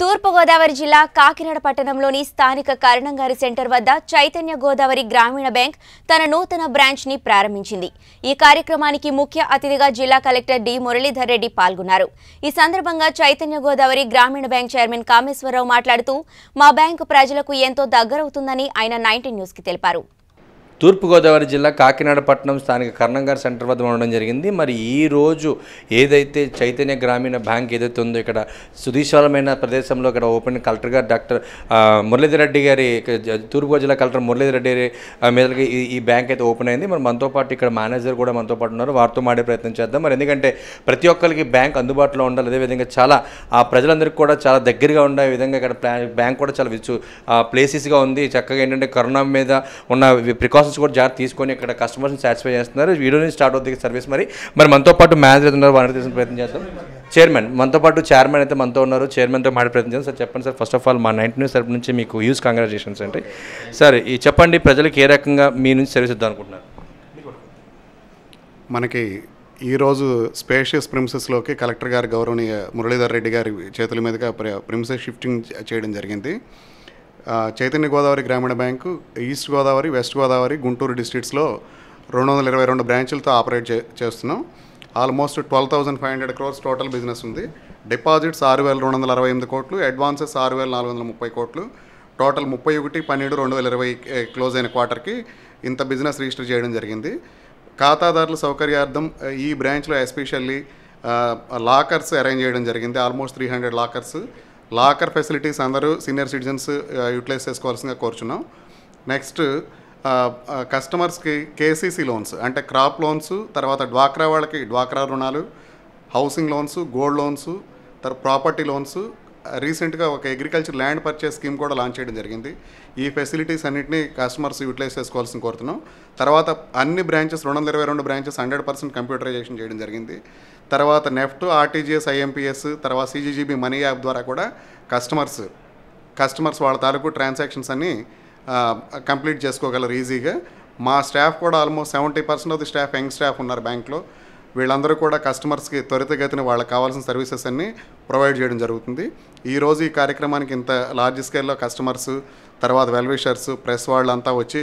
తూర్పుగోదావరి జిల్లా కాకినాడ పట్టణంలోని స్థానిక కరణంగారి సెంటర్ వద్ద చైతన్య గోదావరి గ్రామీణ బ్యాంక్ తన నూతన బ్రాంచ్ ని ప్రారంభించింది ఈ కార్యక్రమానికి ముఖ్య అతిథిగా జిల్లా కలెక్టర్ డి మురళీధర్ రెడ్డి పాల్గొన్నారు ఈ సందర్భంగా చైతన్య గోదావరి గ్రామీణ బ్యాంక్ చైర్మన్ కామేశ్వరరావు మాట్లాడుతూ మా బ్యాంకు ప్రజలకు ఎంతో దగ్గరవుతుందని ఆయన నైన్టీన్ న్యూస్ కి తెలిపారు తూర్పుగోదావరి జిల్లా కాకినాడ పట్టణం స్థానిక కర్ణంగారి సెంటర్ వద్ద ఉండడం జరిగింది మరి ఈ రోజు ఏదైతే చైతన్య గ్రామీణ బ్యాంక్ ఏదైతే ఉందో ఇక్కడ సుదీశాలమైన ప్రదేశంలో ఇక్కడ ఓపెన్ కలెక్టర్ గారు డాక్టర్ మురళీధరెడ్డి గారి తూర్పుగోదావరి జిల్లా కలెక్టర్ మురళీధరెడ్డి మీదకి ఈ బ్యాంక్ అయితే ఓపెన్ అయింది మరి మనతో పాటు ఇక్కడ మేనేజర్ కూడా మనతో పాటు ఉన్నారు వారితో మాడే ప్రయత్నం చేద్దాం మరి ఎందుకంటే ప్రతి ఒక్కరికి బ్యాంక్ అందుబాటులో ఉండాలి అదేవిధంగా చాలా ఆ ప్రజలందరికీ కూడా చాలా దగ్గరగా ఉండే విధంగా ఇక్కడ బ్యాంక్ కూడా చాలా విచ్చు ప్లేసెస్గా ఉంది చక్కగా ఏంటంటే కరోనా మీద ఉన్న ప్రికాషన్ ప్రాసెస్ కూడా జాగ్రత్త తీసుకొని ఇక్కడ కస్టమర్స్ని సాటిస్ఫై చేస్తున్నారు వీడియో నుంచి స్టార్ట్ అవుతుంది సర్వీస్ మరి మరి మనతో పాటు మేనేజర్ ఉన్నారు వారిని తీసుకుని ప్రయత్నం చేస్తాం చైర్మన్ మనతో పాటు చైర్మన్ అయితే మనతో ఉన్నారు చైర్మన్తో మాట ప్రయత్నం చేద్దాం సార్ చెప్పండి సార్ ఫస్ట్ ఆఫ్ ఆల్ మా నైన్టీ న్యూస్ తరపు నుంచి మీకు యూస్ కంగ్రాచులేషన్స్ అండి సార్ ఈ చెప్పండి ప్రజలకు ఏ రకంగా మీ నుంచి సర్వీస్ ఇద్దాం అనుకుంటున్నారు మనకి ఈరోజు స్పేషియస్ ప్రిమిసెస్లోకి కలెక్టర్ గారు గౌరవనీయ మురళీధర్ రెడ్డి గారి చేతుల మీదుగా ప్రిమిసెస్ షిఫ్టింగ్ చేయడం జరిగింది Chaitanya Godavari Grameena bank east Godavari west Godavari Guntur డిస్ట్రిక్ట్స్లో రెండు వందల ఇరవై రెండు బ్రాంచ్లతో ఆపరేట్ చే చేస్తున్నాం almost twelve thousand five hundred crores total business ఉంది డిపాజిట్స్ ఆరు వేల రెండు వందల అరవై ఎనిమిది కోట్లు అడ్వాన్సెస్ ఆరు వేల నాలుగు వందల ముప్పై కోట్లు టోటల్ ముప్పై ఒకటి పన్నెండు రెండు వేల ఇరవై క్లోజ్ అయిన క్వార్టర్కి ఇంత బిజినెస్ రిజిస్టర్ చేయడం జరిగింది ఖాతాదారుల సౌకర్యార్థం ఈ బ్రాంచ్లో ఎస్పెషల్లీ లాకర్స్ అరేంజ్ చేయడం జరిగింది almost three hundred lockers locker facilities అందరూ సీనియర్ సిటిజన్స్ యూటిలైజ్ చేసుకోవాల్సిందిగా కోరుచున్నాం నెక్స్ట్ కస్టమర్స్కి కేసీసీ లోన్స్ అంటే క్రాప్ లోన్స్ తర్వాత డ్వాక్రా వాళ్ళకి డ్వాక్రా రుణాలు హౌసింగ్ లోన్స్ గోల్డ్ లోన్స్ తర్వాత ప్రాపర్టీ లోన్స్ రీసెంట్గా ఒక అగ్రికల్చర్ ల్యాండ్ పర్చేస్ స్కీమ్ కూడా లాంచ్ చేయడం జరిగింది ఈ ఫెసిలిటీస్ అన్నింటినీ కస్టమర్స్ యూటిలైజ్ చేసుకోవాల్సిన కోరుతున్నాం తర్వాత అన్ని బ్రాంచెస్ రెండు వందల ఇరవై రెండు బ్రాంచెస్ హండ్రెడ్ పర్సెంట్ కంప్యూటరైజేషన్ చేయడం జరిగింది తర్వాత నెఫ్ట్ ఆర్టీజీఎస్ ఐఎంపీఎస్ తర్వాత సిజీజీబీ మనీ యాప్ ద్వారా కూడా కస్టమర్స్ కస్టమర్స్ వాళ్ళ తాలూకు ట్రాన్సాక్షన్స్ అన్నీ కంప్లీట్ చేసుకోగలరు ఈజీగా మా స్టాఫ్ కూడా almost seventy percent of the staff young staff ఉన్నారు బ్యాంక్లో వీళ్ళందరూ కూడా కస్టమర్స్కి త్వరితగతిన వాళ్ళకి కావాల్సిన సర్వీసెస్ అన్నీ ప్రొవైడ్ చేయడం జరుగుతుంది ఈరోజు ఈ కార్యక్రమానికి ఇంత లార్జ్ స్కేల్లో కస్టమర్స్ తర్వాత వెల్విషర్స్ ప్రెస్ వాళ్ళంతా వచ్చి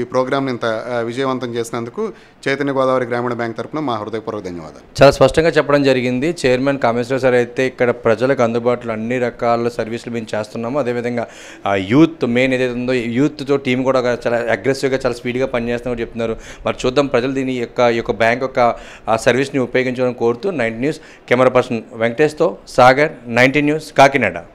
ఈ ప్రోగ్రామ్ని ఇంత విజయవంతం చేసినందుకు చైతన్య గోదావరి గ్రామీణ బ్యాంక్ తరఫున మా హృదయపూర్వక ధన్యవాదాలు చాలా స్పష్టంగా చెప్పడం జరిగింది చైర్మన్ కామేశ్వర సార్ అయితే ఇక్కడ ప్రజలకు అందుబాటులో అన్ని రకాల సర్వీసులు మేము చేస్తున్నాము అదేవిధంగా యూత్ మెయిన్ ఏదైతే ఉందో యూత్తో టీం కూడా చాలా అగ్రెసివ్గా చాలా స్పీడ్గా పనిచేస్తున్నామని చెప్తున్నారు మరి చూద్దాం ప్రజలు దీని యొక్క యొక్క బ్యాంక్ యొక్క ఆ సర్వీస్ని ఉపయోగించాలని కోరుతూ నైన్టీ న్యూస్ కెమెరా పర్సన్ వెంకటేష్తో సాగర్ నైన్టీ న్యూస్ కాకినాడ